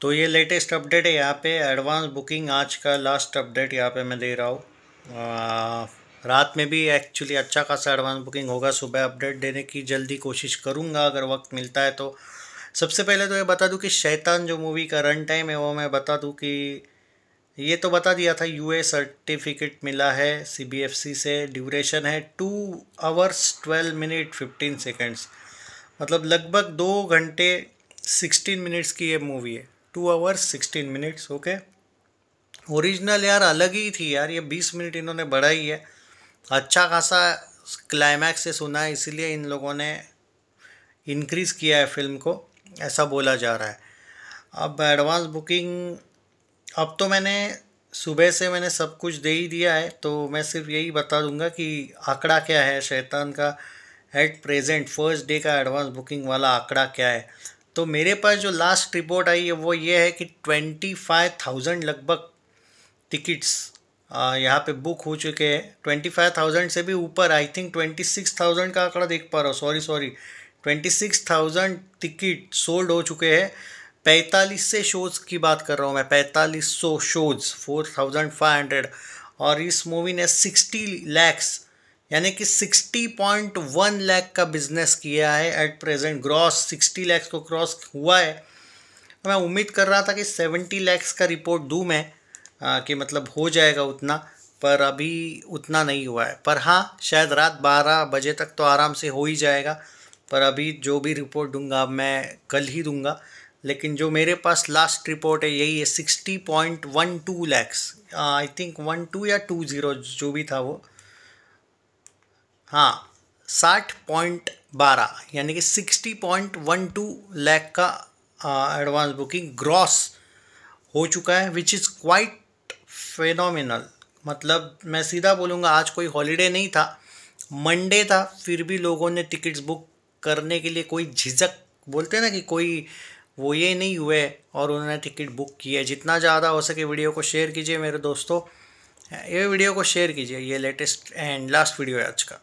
तो ये latest update है यहाँ पे एडवांस बुकिंग आज का लास्ट अपडेट यहाँ पे मैं दे रहा हूँ रात में भी एक्चुअली अच्छा खासा एडवांस बुकिंग होगा सुबह अपडेट देने की जल्दी कोशिश करूँगा अगर वक्त मिलता है तो सबसे पहले तो ये बता दूँ कि शैतान जो मूवी का रन टाइम है वो मैं बता दूँ कि ये तो बता दिया था यू सर्टिफिकेट मिला है सी से ड्यूरेशन है two hours twelve minute fifteen seconds मतलब लगभग दो घंटे सिक्सटीन मिनट्स की ये मूवी है two hours sixteen minutes okay original यार अलग ही थी यार ये बीस मिनट इन्होंने बढ़ाई है अच्छा खासा क्लाइमैक्स से सुना है इसीलिए इन लोगों ने इंक्रीज़ किया है फिल्म को ऐसा बोला जा रहा है अब एडवांस बुकिंग अब तो मैंने सुबह से मैंने सब कुछ दे ही दिया है तो मैं सिर्फ यही बता दूंगा कि आंकड़ा क्या है शैतान का एट प्रेजेंट फर्स्ट डे का एडवांस बुकिंग वाला आंकड़ा क्या है तो मेरे पास जो लास्ट रिपोर्ट आई है वो ये है कि ट्वेंटी फाइव थाउजेंड लगभग टिकट्स यहाँ पे बुक हो चुके हैं ट्वेंटी फाइव थाउजेंड से भी ऊपर I think twenty six thousand का आंकड़ा देख पा रहा हूँ sorry sorry twenty six thousand ticket sold हो चुके हैं पैंतालीस से शोज़ की बात कर रहा हूँ मैं पैंतालीस सौ shows four thousand five hundred और इस मूवी ने सिक्सटी लैक्स यानी कि 60.1 लाख का बिजनेस किया है एट प्रेजेंट ग्रॉस 60 लैक्स को क्रॉस हुआ है मैं उम्मीद कर रहा था कि 70 लैक्स का रिपोर्ट दूँ मैं आ, कि मतलब हो जाएगा उतना पर अभी उतना नहीं हुआ है पर हाँ शायद रात 12 बजे तक तो आराम से हो ही जाएगा पर अभी जो भी रिपोर्ट दूंगा मैं कल ही दूंगा लेकिन जो मेरे पास लास्ट रिपोर्ट है यही है sixty point one two lakhs I think one two या टू ज़ीरो जो भी था वो हाँ साठ पॉइंट बारह यानी कि sixty point one two lakh का एडवांस बुकिंग ग्रॉस हो चुका है विच इज़ क्वाइट फेनोमिनल मतलब मैं सीधा बोलूँगा आज कोई हॉलीडे नहीं था मंडे था फिर भी लोगों ने टिकट्स बुक करने के लिए कोई झिझक बोलते हैं ना कि कोई वो ये नहीं हुए और उन्होंने टिकट बुक की है जितना ज़्यादा हो सके वीडियो को शेयर कीजिए मेरे दोस्तों ये वीडियो को शेयर कीजिए ये लेटेस्ट एंड लास्ट वीडियो है आज का